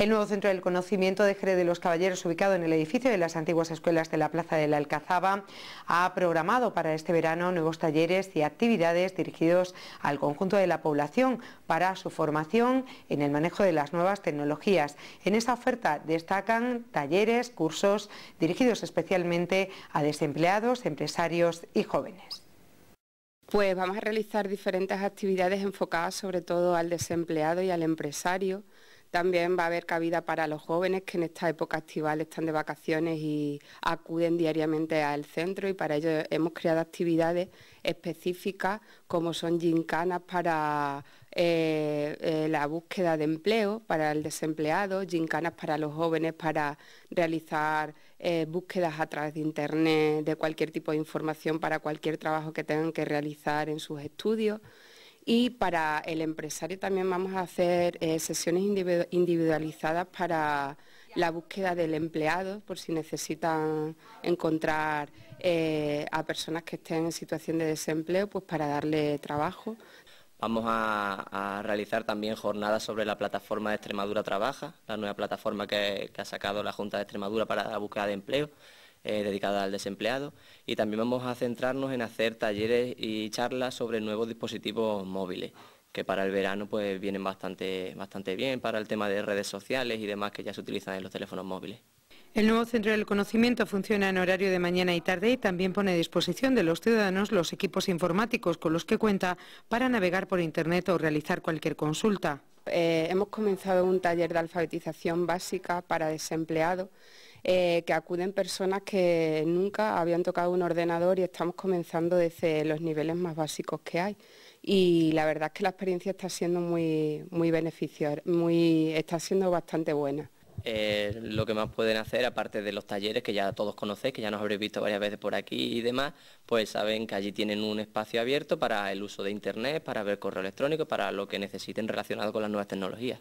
El nuevo Centro del Conocimiento de Jerez de los Caballeros, ubicado en el edificio de las antiguas escuelas de la Plaza de la Alcazaba, ha programado para este verano nuevos talleres y actividades dirigidos al conjunto de la población para su formación en el manejo de las nuevas tecnologías. En esta oferta destacan talleres, cursos dirigidos especialmente a desempleados, empresarios y jóvenes. Pues vamos a realizar diferentes actividades enfocadas sobre todo al desempleado y al empresario, también va a haber cabida para los jóvenes que en esta época estival están de vacaciones y acuden diariamente al centro y para ello hemos creado actividades específicas como son gincanas para eh, eh, la búsqueda de empleo para el desempleado, gincanas para los jóvenes para realizar eh, búsquedas a través de Internet de cualquier tipo de información para cualquier trabajo que tengan que realizar en sus estudios. Y para el empresario también vamos a hacer eh, sesiones individualizadas para la búsqueda del empleado, por si necesitan encontrar eh, a personas que estén en situación de desempleo, pues para darle trabajo. Vamos a, realizar también jornadas sobre la plataforma de Extremadura Trabaja, la nueva plataforma que ha sacado la Junta de Extremadura para la búsqueda de empleo, eh, dedicada al desempleado y también vamos a centrarnos en hacer talleres y charlas sobre nuevos dispositivos móviles que para el verano pues vienen bastante, bien para el tema de redes sociales y demás que ya se utilizan en los teléfonos móviles. El nuevo Centro del Conocimiento funciona en horario de mañana y tarde y también pone a disposición de los ciudadanos los equipos informáticos con los que cuenta para navegar por Internet o realizar cualquier consulta. Eh, hemos comenzado un taller de alfabetización básica para desempleados eh, que acuden personas que nunca habían tocado un ordenador y estamos comenzando desde los niveles más básicos que hay. Y la verdad es que la experiencia está siendo muy, beneficiosa, muy, está siendo bastante buena. Eh, lo que más pueden hacer, aparte de los talleres que ya todos conocéis, que ya nos habréis visto varias veces por aquí y demás, pues saben que allí tienen un espacio abierto para el uso de Internet, para ver correo electrónico, para lo que necesiten relacionado con las nuevas tecnologías.